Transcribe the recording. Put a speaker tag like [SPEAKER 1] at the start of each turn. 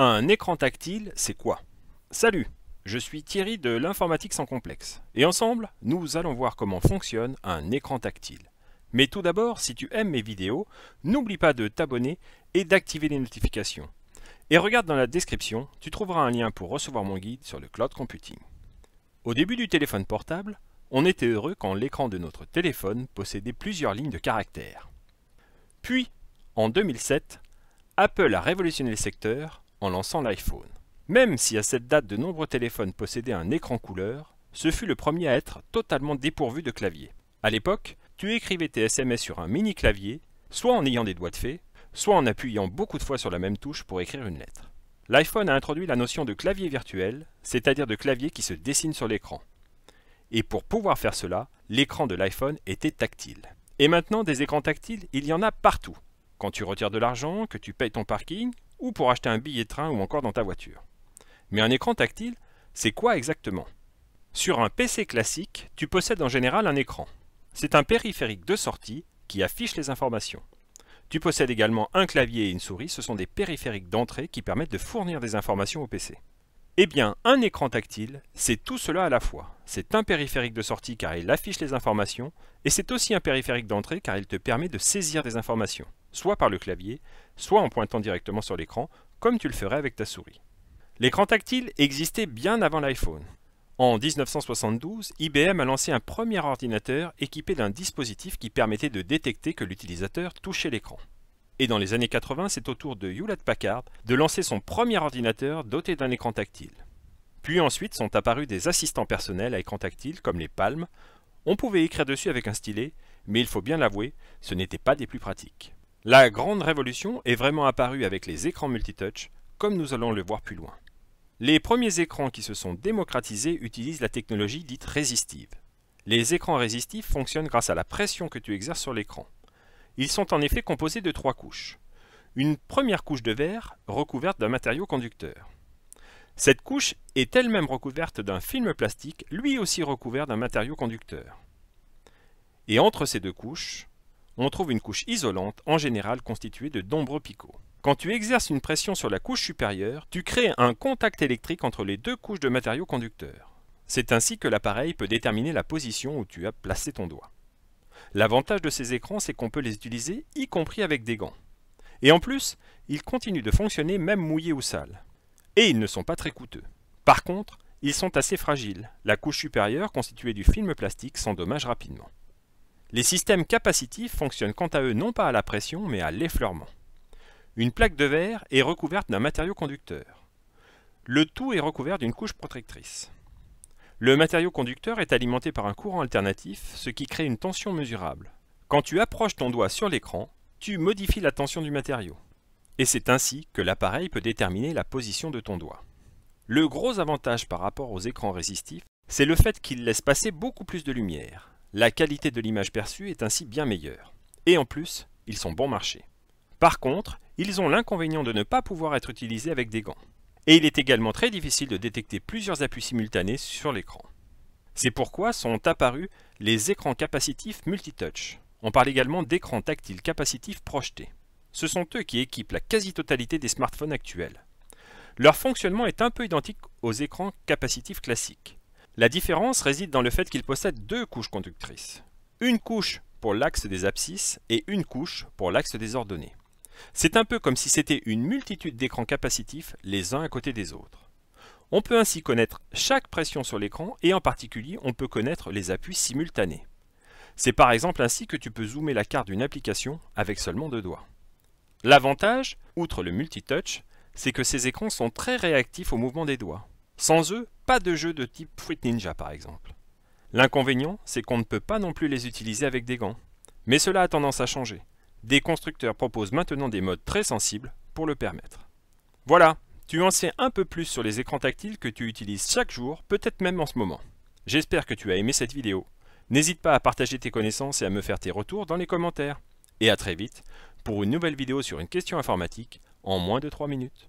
[SPEAKER 1] Un écran tactile, c'est quoi Salut, je suis Thierry de l'informatique sans complexe. Et ensemble, nous allons voir comment fonctionne un écran tactile. Mais tout d'abord, si tu aimes mes vidéos, n'oublie pas de t'abonner et d'activer les notifications. Et regarde dans la description, tu trouveras un lien pour recevoir mon guide sur le cloud computing. Au début du téléphone portable, on était heureux quand l'écran de notre téléphone possédait plusieurs lignes de caractères. Puis, en 2007, Apple a révolutionné le secteur en lançant l'iPhone. Même si à cette date de nombreux téléphones possédaient un écran couleur, ce fut le premier à être totalement dépourvu de clavier. À l'époque, tu écrivais tes SMS sur un mini clavier, soit en ayant des doigts de fée, soit en appuyant beaucoup de fois sur la même touche pour écrire une lettre. L'iPhone a introduit la notion de clavier virtuel, c'est-à-dire de clavier qui se dessine sur l'écran. Et pour pouvoir faire cela, l'écran de l'iPhone était tactile. Et maintenant, des écrans tactiles, il y en a partout. Quand tu retires de l'argent, que tu payes ton parking, ou pour acheter un billet de train ou encore dans ta voiture. Mais un écran tactile, c'est quoi exactement Sur un PC classique, tu possèdes en général un écran. C'est un périphérique de sortie qui affiche les informations. Tu possèdes également un clavier et une souris, ce sont des périphériques d'entrée qui permettent de fournir des informations au PC. Eh bien, un écran tactile, c'est tout cela à la fois. C'est un périphérique de sortie car il affiche les informations, et c'est aussi un périphérique d'entrée car il te permet de saisir des informations soit par le clavier, soit en pointant directement sur l'écran, comme tu le ferais avec ta souris. L'écran tactile existait bien avant l'iPhone. En 1972, IBM a lancé un premier ordinateur équipé d'un dispositif qui permettait de détecter que l'utilisateur touchait l'écran. Et dans les années 80, c'est au tour de Hewlett Packard de lancer son premier ordinateur doté d'un écran tactile. Puis ensuite sont apparus des assistants personnels à écran tactile comme les palmes. On pouvait écrire dessus avec un stylet, mais il faut bien l'avouer, ce n'était pas des plus pratiques. La grande révolution est vraiment apparue avec les écrans multitouch, comme nous allons le voir plus loin. Les premiers écrans qui se sont démocratisés utilisent la technologie dite résistive. Les écrans résistifs fonctionnent grâce à la pression que tu exerces sur l'écran. Ils sont en effet composés de trois couches. Une première couche de verre recouverte d'un matériau conducteur. Cette couche est elle-même recouverte d'un film plastique, lui aussi recouvert d'un matériau conducteur. Et entre ces deux couches, on trouve une couche isolante, en général constituée de nombreux picots. Quand tu exerces une pression sur la couche supérieure, tu crées un contact électrique entre les deux couches de matériaux conducteurs. C'est ainsi que l'appareil peut déterminer la position où tu as placé ton doigt. L'avantage de ces écrans, c'est qu'on peut les utiliser, y compris avec des gants. Et en plus, ils continuent de fonctionner même mouillés ou sales. Et ils ne sont pas très coûteux. Par contre, ils sont assez fragiles. La couche supérieure, constituée du film plastique, s'endommage rapidement. Les systèmes capacitifs fonctionnent quant à eux non pas à la pression mais à l'effleurement. Une plaque de verre est recouverte d'un matériau conducteur. Le tout est recouvert d'une couche protectrice. Le matériau conducteur est alimenté par un courant alternatif, ce qui crée une tension mesurable. Quand tu approches ton doigt sur l'écran, tu modifies la tension du matériau. Et c'est ainsi que l'appareil peut déterminer la position de ton doigt. Le gros avantage par rapport aux écrans résistifs, c'est le fait qu'ils laissent passer beaucoup plus de lumière. La qualité de l'image perçue est ainsi bien meilleure. Et en plus, ils sont bon marché. Par contre, ils ont l'inconvénient de ne pas pouvoir être utilisés avec des gants. Et il est également très difficile de détecter plusieurs appuis simultanés sur l'écran. C'est pourquoi sont apparus les écrans capacitifs multitouch. On parle également d'écrans tactiles capacitifs projetés. Ce sont eux qui équipent la quasi-totalité des smartphones actuels. Leur fonctionnement est un peu identique aux écrans capacitifs classiques. La différence réside dans le fait qu'il possède deux couches conductrices. Une couche pour l'axe des abscisses et une couche pour l'axe des ordonnées. C'est un peu comme si c'était une multitude d'écrans capacitifs les uns à côté des autres. On peut ainsi connaître chaque pression sur l'écran et en particulier on peut connaître les appuis simultanés. C'est par exemple ainsi que tu peux zoomer la carte d'une application avec seulement deux doigts. L'avantage, outre le multitouch, c'est que ces écrans sont très réactifs au mouvement des doigts. Sans eux, pas de jeu de type Fruit Ninja par exemple. L'inconvénient, c'est qu'on ne peut pas non plus les utiliser avec des gants. Mais cela a tendance à changer. Des constructeurs proposent maintenant des modes très sensibles pour le permettre. Voilà, tu en sais un peu plus sur les écrans tactiles que tu utilises chaque jour, peut-être même en ce moment. J'espère que tu as aimé cette vidéo. N'hésite pas à partager tes connaissances et à me faire tes retours dans les commentaires. Et à très vite pour une nouvelle vidéo sur une question informatique en moins de 3 minutes.